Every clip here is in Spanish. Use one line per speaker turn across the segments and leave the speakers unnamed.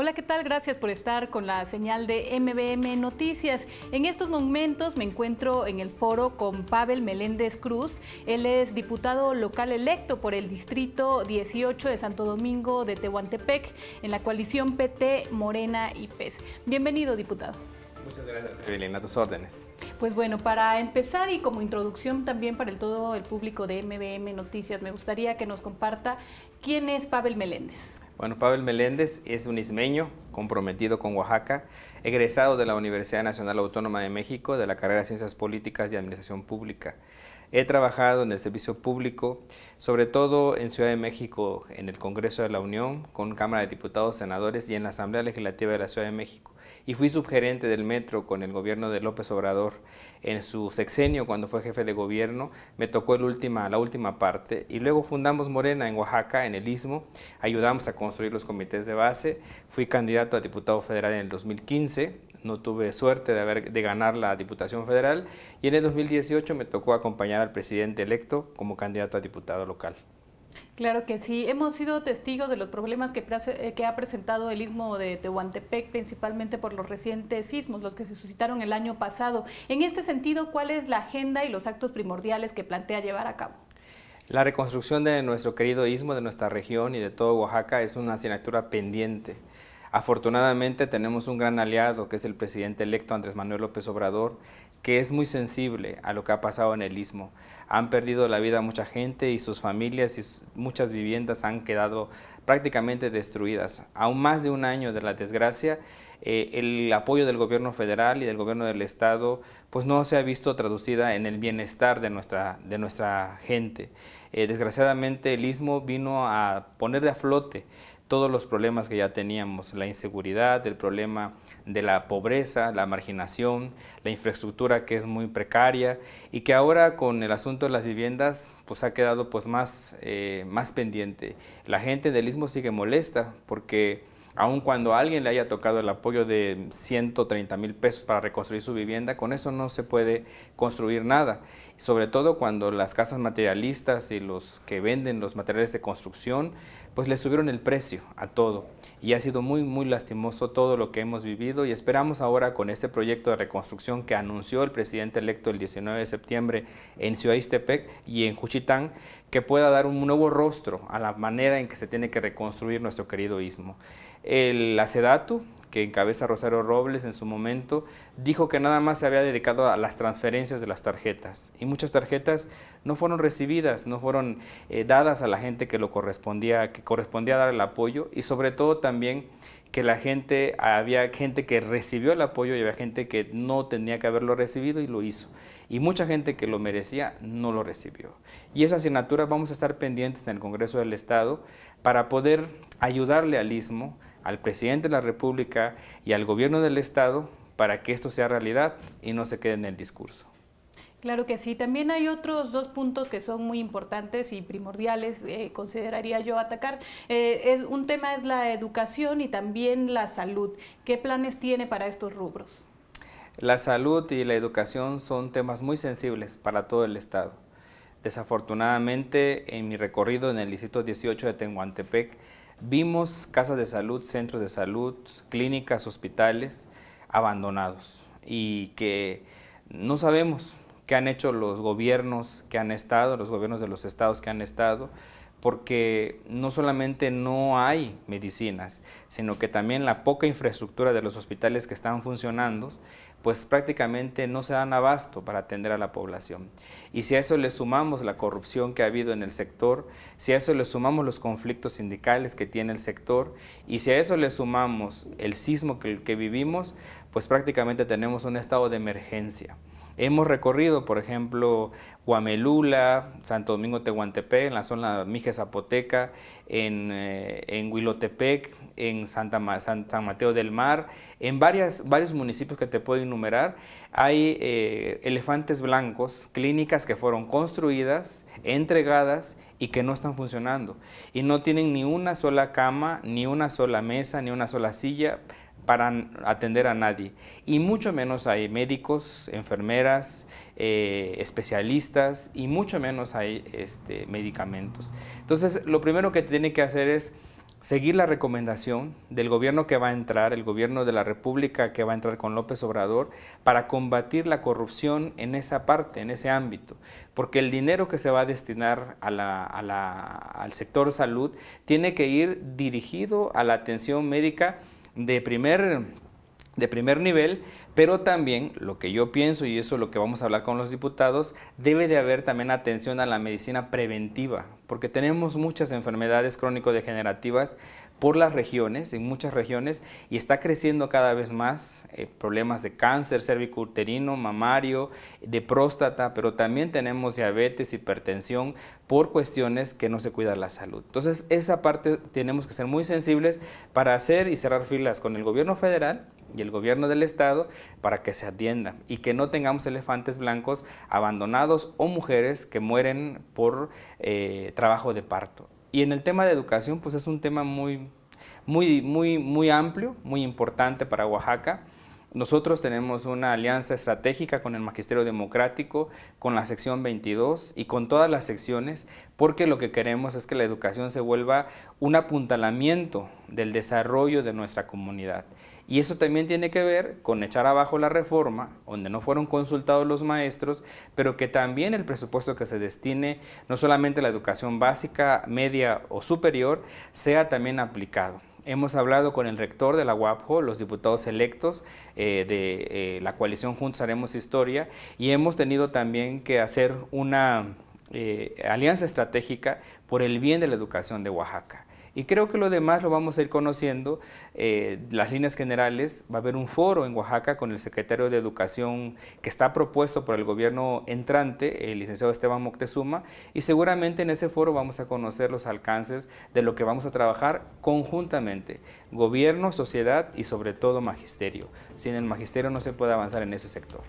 Hola, ¿qué tal? Gracias por estar con la señal de MBM Noticias. En estos momentos me encuentro en el foro con Pavel Meléndez Cruz. Él es diputado local electo por el Distrito 18 de Santo Domingo de Tehuantepec en la coalición PT, Morena y PES. Bienvenido, diputado.
Muchas gracias, Evelyn, a tus órdenes.
Pues bueno, para empezar y como introducción también para el todo el público de MBM Noticias, me gustaría que nos comparta quién es Pavel Meléndez.
Bueno, Pablo Meléndez es un ismeño comprometido con Oaxaca, egresado de la Universidad Nacional Autónoma de México de la carrera de Ciencias Políticas y Administración Pública. He trabajado en el servicio público, sobre todo en Ciudad de México, en el Congreso de la Unión, con Cámara de Diputados, Senadores y en la Asamblea Legislativa de la Ciudad de México y fui subgerente del metro con el gobierno de López Obrador. En su sexenio, cuando fue jefe de gobierno, me tocó la última parte y luego fundamos Morena en Oaxaca, en el Istmo, ayudamos a construir los comités de base, fui candidato a diputado federal en el 2015, no tuve suerte de ganar la Diputación Federal y en el 2018 me tocó acompañar al presidente electo como candidato a diputado local.
Claro que sí, hemos sido testigos de los problemas eh, que, ha presentado el istmo de Tehuantepec, principalmente por los recientes sismos, los que se suscitaron el año pasado. En este sentido, ¿cuál es la agenda y los actos primordiales que plantea llevar a cabo?
La reconstrucción de nuestro querido istmo, de nuestra región y de todo Oaxaca es una asignatura pendiente. Afortunadamente tenemos un gran aliado que es el presidente electo Andrés Manuel López Obrador, que es muy sensible a lo que ha pasado en el istmo. Han perdido la vida mucha gente y sus familias y muchas viviendas han quedado prácticamente destruidas. Aún más de un año de la desgracia, eh, el apoyo del gobierno federal y del gobierno del estado pues no se ha visto traducida en el bienestar de nuestra, de nuestra gente. Eh, desgraciadamente el istmo vino a ponerle a flote todos los problemas que ya teníamos, la inseguridad, el problema de la pobreza, la marginación, la infraestructura que es muy precaria y que ahora con el asunto de las viviendas pues ha quedado pues más, eh, más pendiente. La gente del Istmo sigue molesta porque aun cuando alguien le haya tocado el apoyo de 130 mil pesos para reconstruir su vivienda, con eso no se puede construir nada. Sobre todo cuando las casas materialistas y los que venden los materiales de construcción, pues le subieron el precio a todo. Y ha sido muy, muy lastimoso todo lo que hemos vivido y esperamos ahora con este proyecto de reconstrucción que anunció el presidente electo el 19 de septiembre en Ciudad Iztepec y en Juchitán, que pueda dar un nuevo rostro a la manera en que se tiene que reconstruir nuestro querido istmo el, ACEDATU, que encabeza Rosario Robles en su momento, dijo que nada más se había dedicado a las transferencias de las tarjetas y muchas tarjetas no fueron recibidas, no fueron eh, dadas a la gente que lo correspondía, que correspondía dar el apoyo y sobre todo también que la gente, había gente que recibió el apoyo y había gente que no tenía que haberlo recibido y lo hizo. Y mucha gente que lo merecía no lo recibió. Y esa asignatura vamos a estar pendientes en el Congreso del Estado para poder ayudarle al ISMO al presidente de la República y al gobierno del Estado para que esto sea realidad y no se quede en el discurso.
Claro que sí. También hay otros dos puntos que son muy importantes y primordiales, eh, consideraría yo atacar. Eh, un tema es la educación y también la salud. ¿Qué planes tiene para estos rubros?
La salud y la educación son temas muy sensibles para todo el Estado. Desafortunadamente, en mi recorrido en el Distrito 18 de Tenguantepec, Vimos casas de salud, centros de salud, clínicas, hospitales abandonados y que no sabemos qué han hecho los gobiernos que han estado, los gobiernos de los estados que han estado, porque no solamente no hay medicinas, sino que también la poca infraestructura de los hospitales que están funcionando, pues prácticamente no se dan abasto para atender a la población. Y si a eso le sumamos la corrupción que ha habido en el sector, si a eso le sumamos los conflictos sindicales que tiene el sector, y si a eso le sumamos el sismo que, vivimos, pues prácticamente tenemos un estado de emergencia. Hemos recorrido, por ejemplo, Guamelula, Santo Domingo Tehuantepec, en la zona Mije Zapoteca, en, eh, en Huilotepec, en Santa San, Mateo del Mar, en varias, varios municipios que te puedo enumerar, hay eh, elefantes blancos, clínicas que fueron construidas, entregadas y que no están funcionando. Y no tienen ni una sola cama, ni una sola mesa, ni una sola silla para atender a nadie, y mucho menos hay médicos, enfermeras, eh, especialistas, y mucho menos hay este, medicamentos. Entonces, lo primero que tiene que hacer es seguir la recomendación del gobierno que va a entrar, el gobierno de la República que va a entrar con López Obrador, para combatir la corrupción en esa parte, en ese ámbito. Porque el dinero que se va a destinar al sector salud tiene que ir dirigido a la atención médica de primer, de primer nivel, pero también lo que yo pienso, y eso es lo que vamos a hablar con los diputados, debe de haber también atención a la medicina preventiva, porque tenemos muchas enfermedades crónico-degenerativas por las regiones, en muchas regiones, y está creciendo cada vez más eh, problemas de cáncer uterino, mamario, de próstata, pero también tenemos diabetes, hipertensión, por cuestiones que no se cuida la salud. Entonces, esa parte tenemos que ser muy sensibles para hacer y cerrar filas con el gobierno federal y el gobierno del estado para que se atienda y que no tengamos elefantes blancos abandonados o mujeres que mueren por eh, trabajo de parto. Y en el tema de educación, pues es un tema muy, muy amplio, muy importante para Oaxaca. Nosotros tenemos una alianza estratégica con el Magisterio Democrático, con la sección 22 y con todas las secciones, porque lo que queremos es que la educación se vuelva un apuntalamiento del desarrollo de nuestra comunidad. Y eso también tiene que ver con echar abajo la reforma, donde no fueron consultados los maestros, pero que también el presupuesto que se destine no solamente a la educación básica, media o superior, sea también aplicado. Hemos hablado con el rector de la UAPJO, los diputados electos eh, de eh, la coalición Juntos Haremos Historia y hemos tenido también que hacer una eh, alianza estratégica por el bien de la educación de Oaxaca. Y creo que lo demás lo vamos a ir conociendo, eh, las líneas generales, va a haber un foro en Oaxaca con el secretario de Educación que está propuesto por el gobierno entrante, el licenciado Esteban Moctezuma, y seguramente en ese foro vamos a conocer los alcances de lo que vamos a trabajar conjuntamente, gobierno, sociedad y sobre todo magisterio. Sin el magisterio no se puede avanzar en ese sector.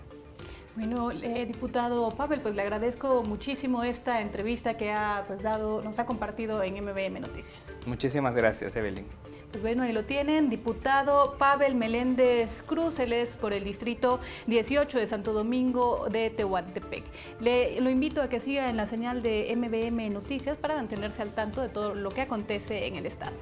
Bueno, eh, diputado Pavel, pues le agradezco muchísimo esta entrevista que ha pues, dado, nos ha compartido en MBM Noticias.
Muchísimas gracias, Evelyn.
Pues bueno, ahí lo tienen, diputado Pavel Meléndez Cruz, él es por el distrito 18 de Santo Domingo de Tehuantepec. Le, lo invito a que siga en la señal de MBM Noticias para mantenerse al tanto de todo lo que acontece en el estado.